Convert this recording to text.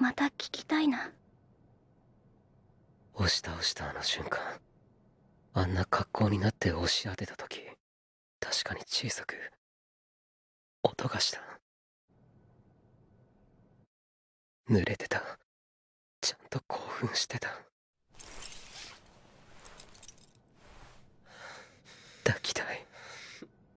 また聞きたいな押した押したあの瞬間あんな格好になって押し当てた時確かに小さく音がした濡れてたちゃんと興奮してた